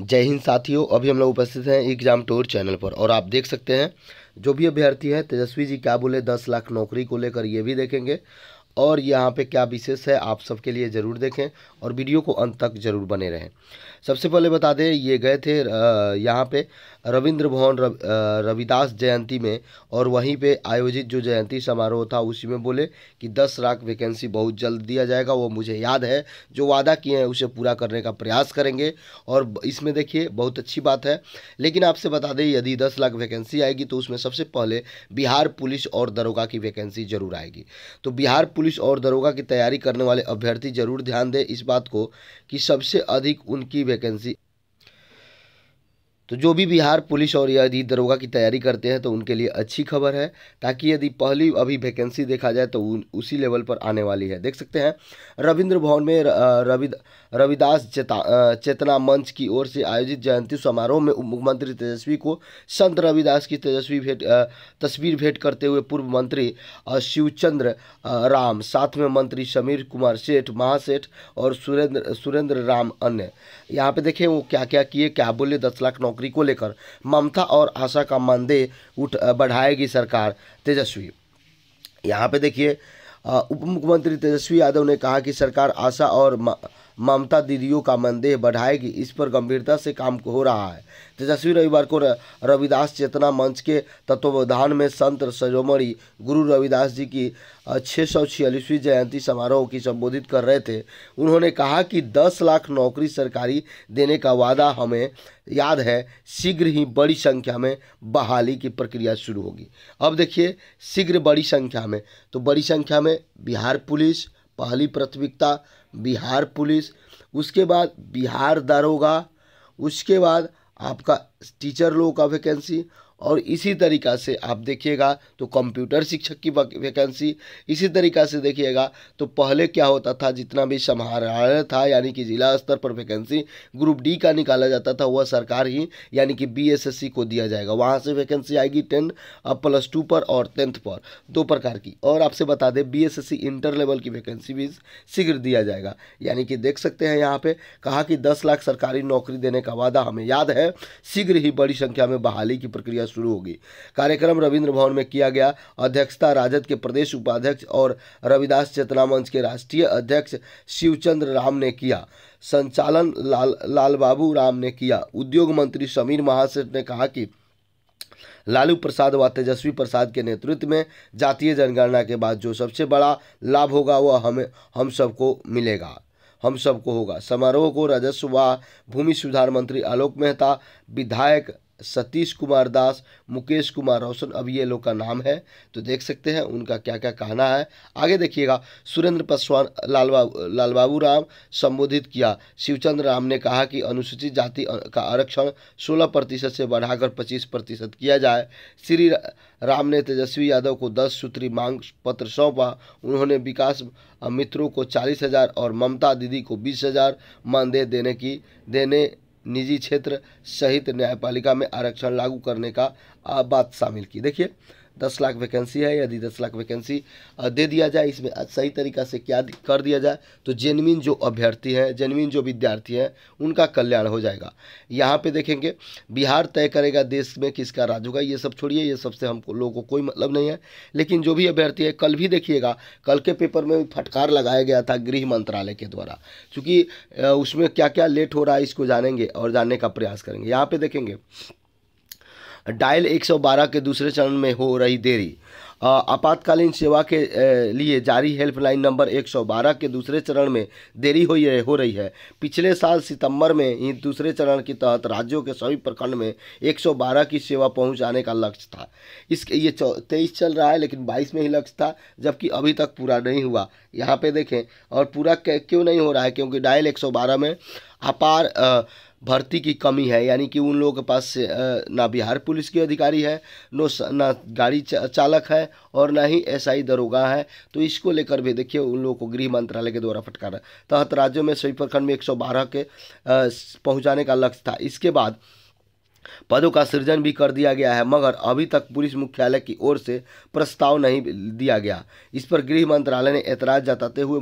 जय हिंद साथियों अभी हम लोग उपस्थित हैं एग्जाम टोर चैनल पर और आप देख सकते हैं जो भी अभ्यर्थी है तेजस्वी जी क्या बोले दस लाख नौकरी को लेकर ये भी देखेंगे और यहाँ पे क्या विशेष है आप सबके लिए ज़रूर देखें और वीडियो को अंत तक ज़रूर बने रहें सबसे पहले बता दें ये गए थे यहाँ पे रविंद्र भवन रव, रविदास जयंती में और वहीं पे आयोजित जो जयंती समारोह था उसी में बोले कि दस लाख वैकेंसी बहुत जल्द दिया जाएगा वो मुझे याद है जो वादा किए हैं उसे पूरा करने का प्रयास करेंगे और इसमें देखिए बहुत अच्छी बात है लेकिन आपसे बता दें यदि दस लाख वैकेंसी आएगी तो उसमें सबसे पहले बिहार पुलिस और दरोगा की वैकेंसी जरूर आएगी तो बिहार पुलिस पुलिस और दरोगा की तैयारी करने वाले अभ्यर्थी जरूर ध्यान दें इस बात को कि सबसे अधिक उनकी वैकेंसी तो जो भी बिहार पुलिस और यदि दरोगा की तैयारी करते हैं तो उनके लिए अच्छी खबर है ताकि यदि पहली अभी वैकेंसी देखा जाए तो उसी लेवल पर आने वाली है देख सकते हैं रविंद्र भवन में रवि रविदास चेता चेतना मंच की ओर से आयोजित जयंती समारोह में मुख्यमंत्री तेजस्वी को संत रविदास की तेजस्वी भेंट तस्वीर भेंट करते हुए पूर्व मंत्री शिवचंद्र राम साथ में मंत्री समीर कुमार सेठ महासेठ और सुरेंद्र सुरेंद्र राम अन्य यहाँ पे देखें वो क्या क्या किए क्या बोले दस लाख नौकरी को लेकर ममता और आशा का मानदेय उठ बढ़ाएगी सरकार तेजस्वी यहाँ पे देखिए उप मुख्यमंत्री तेजस्वी यादव ने कहा कि सरकार आशा और ममता दीदियों का मनदेह बढ़ाएगी इस पर गंभीरता से काम हो रहा है तेजस्वी रविवार को रविदास चेतना मंच के तत्वावधान में संत सरोमणि गुरु रविदास जी की छः सौ छियालीसवीं जयंती समारोह की संबोधित कर रहे थे उन्होंने कहा कि दस लाख नौकरी सरकारी देने का वादा हमें याद है शीघ्र ही बड़ी संख्या में बहाली की प्रक्रिया शुरू होगी अब देखिए शीघ्र बड़ी संख्या में तो बड़ी संख्या में बिहार पुलिस पहली प्राथमिकता बिहार पुलिस उसके बाद बिहार दारोगा उसके बाद आपका टीचर लोगों का वैकेंसी और इसी तरीका से आप देखिएगा तो कंप्यूटर शिक्षक की वैकेंसी इसी तरीका से देखिएगा तो पहले क्या होता था जितना भी समाहरणालय था यानी कि जिला स्तर पर वैकेंसी ग्रुप डी का निकाला जाता था वह सरकार ही यानी कि बीएसएससी को दिया जाएगा वहाँ से वैकेंसी आएगी टेन प्लस टू पर और टेंथ पर दो प्रकार की और आपसे बता दें बी इंटर लेवल की वैकेंसी भी शीघ्र दिया जाएगा यानी कि देख सकते हैं यहाँ पर कहा कि दस लाख सरकारी नौकरी देने का वादा हमें याद है शीघ्र ही बड़ी संख्या में बहाली की प्रक्रिया सुबह शुरू होगी कार्यक्रम रविन्द्र भवन में किया गया अध्यक्षता राजद के प्रदेश उपाध्यक्ष और रविदास चेतना मंच के राष्ट्रीय अध्यक्ष शिवचंद्र राम ने किया संचालन लाल लाल बाबू राम ने किया उद्योग मंत्री समीर महासेठ ने कहा कि लालू प्रसाद व तेजस्वी प्रसाद के नेतृत्व में जातीय जनगणना के बाद जो सबसे बड़ा लाभ होगा वह हमें हम सबको मिलेगा हम सबको होगा समारोह को राजस्व व भूमि सुधार मंत्री आलोक मेहता विधायक सतीश कुमार दास मुकेश कुमार रोशन अब ये लोग का नाम है तो देख सकते हैं उनका क्या क्या कहना है आगे देखिएगा सुरेंद्र पासवान लालबाबू लालबाबू राम संबोधित किया शिवचंद्र राम ने कहा कि अनुसूचित जाति का आरक्षण 16 प्रतिशत से बढ़ाकर 25 प्रतिशत किया जाए श्री राम ने तेजस्वी यादव को दस सूत्री मांग पत्र सौंपा उन्होंने विकास मित्रों को चालीस हज़ार और ममता दीदी को बीस हज़ार मानदेय देने की देने निजी क्षेत्र सहित न्यायपालिका में आरक्षण लागू करने का बात शामिल की देखिए दस लाख वैकेंसी है यदि दस लाख वैकेंसी दे दिया जाए इसमें सही तरीका से क्या कर दिया जाए तो जेनविन जो अभ्यर्थी हैं जेनविन जो विद्यार्थी हैं उनका कल्याण हो जाएगा यहाँ पे देखेंगे बिहार तय करेगा देश में किसका राज होगा ये सब छोड़िए ये सबसे हमको लोगों को कोई मतलब नहीं है लेकिन जो भी अभ्यर्थी है कल भी देखिएगा कल के पेपर में फटकार लगाया गया था गृह मंत्रालय के द्वारा चूँकि उसमें क्या क्या लेट हो रहा है इसको जानेंगे और जानने का प्रयास करेंगे यहाँ पर देखेंगे डायल 112 के दूसरे चरण में हो रही देरी आपातकालीन सेवा के लिए जारी हेल्पलाइन नंबर 112 के दूसरे चरण में देरी हो रही हो रही है पिछले साल सितंबर में ही दूसरे चरण के तहत राज्यों के सभी प्रखंड में 112 की सेवा पहुंचाने का लक्ष्य था इस ये तेईस चल रहा है लेकिन बाईस में ही लक्ष्य था जबकि अभी तक पूरा नहीं हुआ यहाँ पे देखें और पूरा क्यों नहीं हो रहा है क्योंकि डायल एक में अपार भर्ती की कमी है यानी कि उन लोगों के पास ना बिहार पुलिस के अधिकारी है नो ना गाड़ी चालक है और ना ही एसआई दरोगा है तो इसको लेकर भी देखिए उन लोगों को गृह मंत्रालय के द्वारा फटकारा तहत राज्यों में सभी प्रखंड में 112 के पहुंचाने का लक्ष्य था इसके बाद पदों का सृजन भी कर दिया गया है मगर अभी तक पुलिस मुख्यालय की ओर से प्रस्ताव नहीं दिया गया इस पर गृह मंत्रालय ने ऐतराज जताते हुए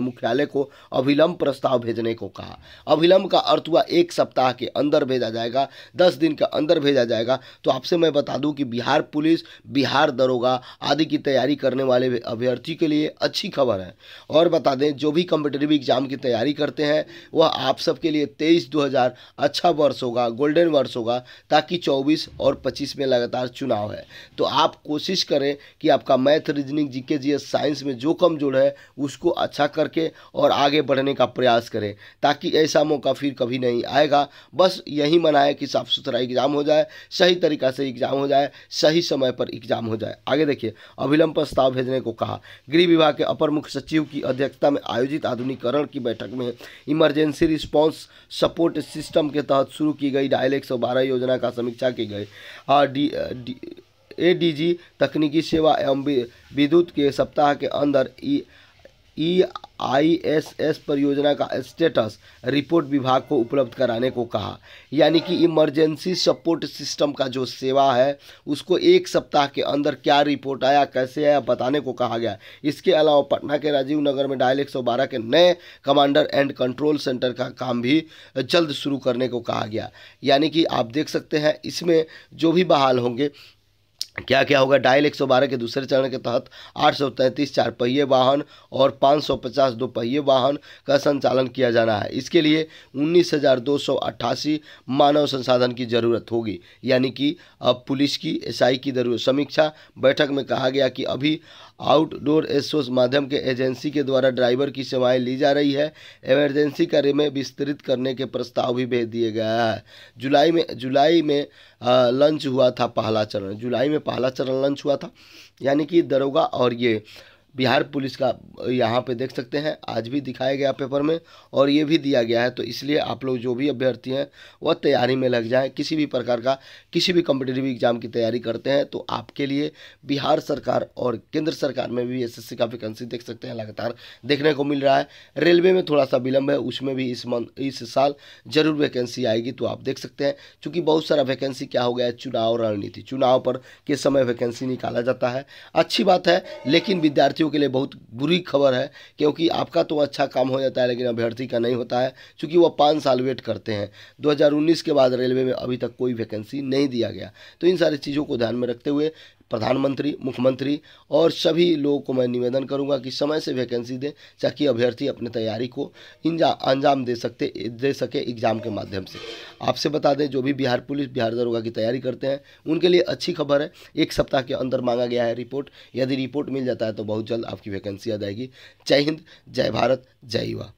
मुख्यालय को अभिलंब प्रस्ताव भेजने को कहा अभिलंब का अर्थ हुआ एक सप्ताह के अंदर भेजा जाएगा दस दिन के अंदर भेजा जाएगा तो आपसे मैं बता दूं कि बिहार पुलिस बिहार दरोगा आदि की तैयारी करने वाले अभ्यर्थी के लिए अच्छी खबर है और बता दें जो भी कंपिटेटिव एग्जाम की तैयारी करते हैं वह आप सबके लिए तेईस दो अच्छा वर्ष होगा गोल्डन वर्ष होगा होगा ताकि 24 और 25 में लगातार चुनाव है तो आप कोशिश करें कि आपका math reasoning GK G science में जो कमजोर है उसको अच्छा करके और आगे बढ़ने का प्रयास करें ताकि ऐसा मौका फिर कभी नहीं आएगा बस यही मनाए कि साफ़ सुथरा एग्ज़ाम हो जाए सही तरीका से एग्ज़ाम हो जाए सही समय पर एग्ज़ाम हो जाए आगे देखिए अभिलंब प्रस्ताव भेजने को कहा गृह विभाग के अपर मुख्य सचिव की अध्यक्षता में आयोजित आधुनिकरण की बैठक में इमरजेंसी रिस्पॉन्स सपोर्ट सिस्टम के तहत शुरू की गई डायल एक योजना का समीक्षा की गई और डी, डी एडीजी तकनीकी सेवा एवं विद्युत के सप्ताह के अंदर ई ई आई एस एस परियोजना का स्टेटस रिपोर्ट विभाग को उपलब्ध कराने को कहा यानी कि इमरजेंसी सपोर्ट सिस्टम का जो सेवा है उसको एक सप्ताह के अंदर क्या रिपोर्ट आया कैसे आया बताने को कहा गया इसके अलावा पटना के राजीव नगर में डायल एक के नए कमांडर एंड कंट्रोल सेंटर का काम भी जल्द शुरू करने को कहा गया यानी कि आप देख सकते हैं इसमें जो भी बहाल होंगे क्या क्या होगा डायल 112 के दूसरे चरण के तहत आठ सौ तैंतीस चार पहिए वाहन और 550 दो पहिए वाहन का संचालन किया जाना है इसके लिए उन्नीस हज़ार दो सौ अट्ठासी मानव संसाधन की ज़रूरत होगी यानी कि अब पुलिस की एसआई की जरूरत समीक्षा बैठक में कहा गया कि अभी आउटडोर एसोस माध्यम के एजेंसी के द्वारा ड्राइवर की सेवाएं ली जा रही है इमरजेंसी कार्य में विस्तृत करने के प्रस्ताव भी भेज दिए गए हैं जुलाई में जुलाई में लंच हुआ था पहला चरण जुलाई में पहला चरण लंच हुआ था यानी कि दरोगा और ये बिहार पुलिस का यहाँ पे देख सकते हैं आज भी दिखाया गया पेपर में और ये भी दिया गया है तो इसलिए आप लोग जो भी अभ्यर्थी हैं वह तैयारी में लग जाएं किसी भी प्रकार का किसी भी कॉम्पिटेटिव एग्जाम की तैयारी करते हैं तो आपके लिए बिहार सरकार और केंद्र सरकार में भी एस का वैकेंसी देख सकते हैं लगातार देखने को मिल रहा है रेलवे में थोड़ा सा विलंब है उसमें भी इस मंथ इस साल जरूर वैकेंसी आएगी तो आप देख सकते हैं चूँकि बहुत सारा वैकेंसी क्या हो गया है चुनाव रणनीति चुनाव पर के समय वैकेंसी निकाला जाता है अच्छी बात है लेकिन विद्यार्थियों अभ्यर्थियों के लिए बहुत बुरी खबर है क्योंकि आपका तो अच्छा काम हो जाता है लेकिन अभ्यर्थी का नहीं होता है चूँकि वह पाँच साल वेट करते हैं 2019 के बाद रेलवे में अभी तक कोई वैकेंसी नहीं दिया गया तो इन सारी चीज़ों को ध्यान में रखते हुए प्रधानमंत्री मुख्यमंत्री और सभी लोगों को मैं निवेदन करूंगा कि समय से वैकेंसी दें ताकि अभ्यर्थी अपनी तैयारी को अंजाम दे सकते दे सके एग्ज़ाम के माध्यम से आपसे बता दें जो भी बिहार पुलिस बिहार दरोगा की तैयारी करते हैं उनके लिए अच्छी खबर है एक सप्ताह के अंदर मांगा गया है रिपोर्ट यदि रिपोर्ट मिल जाता है तो बहुत जल्द आपकी वैकेंसी आ जाएगी जय हिंद जय भारत जय युवा